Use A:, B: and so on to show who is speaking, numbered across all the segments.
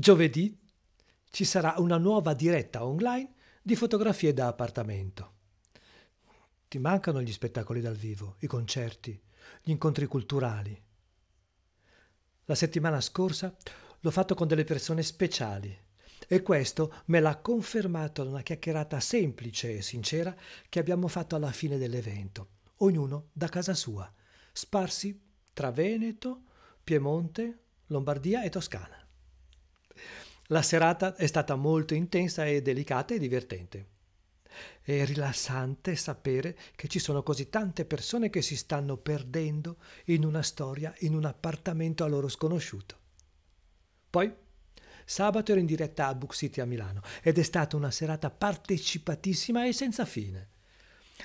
A: Giovedì ci sarà una nuova diretta online di fotografie da appartamento. Ti mancano gli spettacoli dal vivo, i concerti, gli incontri culturali. La settimana scorsa l'ho fatto con delle persone speciali e questo me l'ha confermato da una chiacchierata semplice e sincera che abbiamo fatto alla fine dell'evento, ognuno da casa sua, sparsi tra Veneto, Piemonte, Lombardia e Toscana. La serata è stata molto intensa e delicata e divertente. È rilassante sapere che ci sono così tante persone che si stanno perdendo in una storia in un appartamento a loro sconosciuto. Poi, sabato ero in diretta a Book City a Milano ed è stata una serata partecipatissima e senza fine.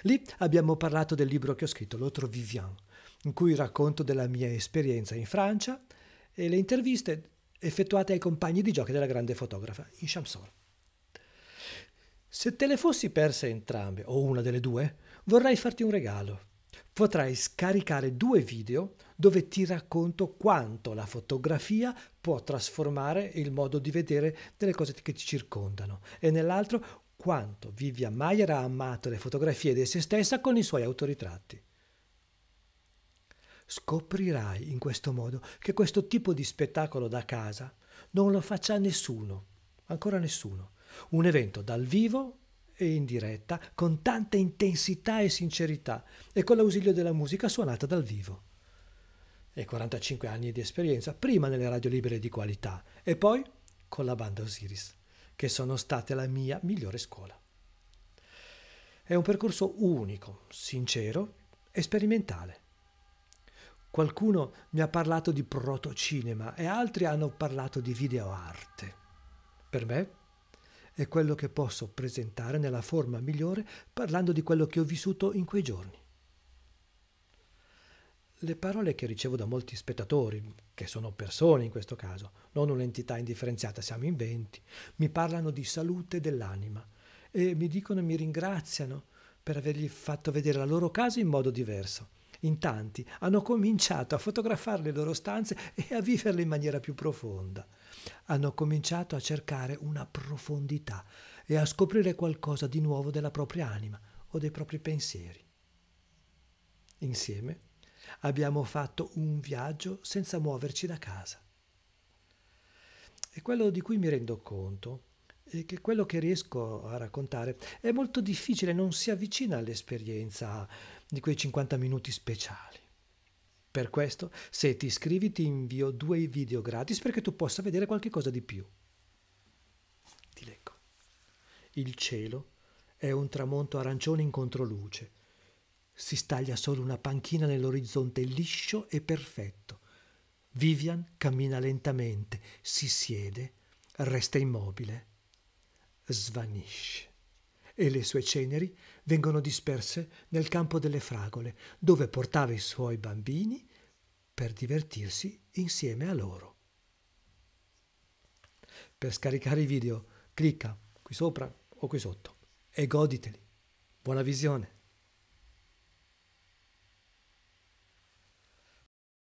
A: Lì abbiamo parlato del libro che ho scritto, L'Otro Vivian, in cui racconto della mia esperienza in Francia e le interviste effettuate ai compagni di giochi della grande fotografa in Shamsor. Se te le fossi perse entrambe, o una delle due, vorrei farti un regalo. Potrai scaricare due video dove ti racconto quanto la fotografia può trasformare il modo di vedere delle cose che ti circondano e nell'altro quanto Vivian Mayer ha amato le fotografie di se stessa con i suoi autoritratti. Scoprirai in questo modo che questo tipo di spettacolo da casa non lo faccia nessuno, ancora nessuno. Un evento dal vivo e in diretta, con tanta intensità e sincerità e con l'ausilio della musica suonata dal vivo. E 45 anni di esperienza, prima nelle radio libere di qualità e poi con la banda Osiris, che sono state la mia migliore scuola. È un percorso unico, sincero e sperimentale. Qualcuno mi ha parlato di protocinema e altri hanno parlato di videoarte. Per me è quello che posso presentare nella forma migliore parlando di quello che ho vissuto in quei giorni. Le parole che ricevo da molti spettatori, che sono persone in questo caso, non un'entità indifferenziata, siamo in venti, mi parlano di salute dell'anima e mi dicono e mi ringraziano per avergli fatto vedere la loro casa in modo diverso in tanti hanno cominciato a fotografare le loro stanze e a viverle in maniera più profonda. Hanno cominciato a cercare una profondità e a scoprire qualcosa di nuovo della propria anima o dei propri pensieri. Insieme abbiamo fatto un viaggio senza muoverci da casa. E quello di cui mi rendo conto è che quello che riesco a raccontare è molto difficile, non si avvicina all'esperienza di quei 50 minuti speciali. Per questo, se ti iscrivi, ti invio due video gratis perché tu possa vedere qualche cosa di più. Ti leggo. Il cielo è un tramonto arancione in controluce. Si staglia solo una panchina nell'orizzonte liscio e perfetto. Vivian cammina lentamente, si siede, resta immobile, svanisce e le sue ceneri vengono disperse nel campo delle fragole, dove portava i suoi bambini per divertirsi insieme a loro. Per scaricare i video, clicca qui sopra o qui sotto e goditeli. Buona visione!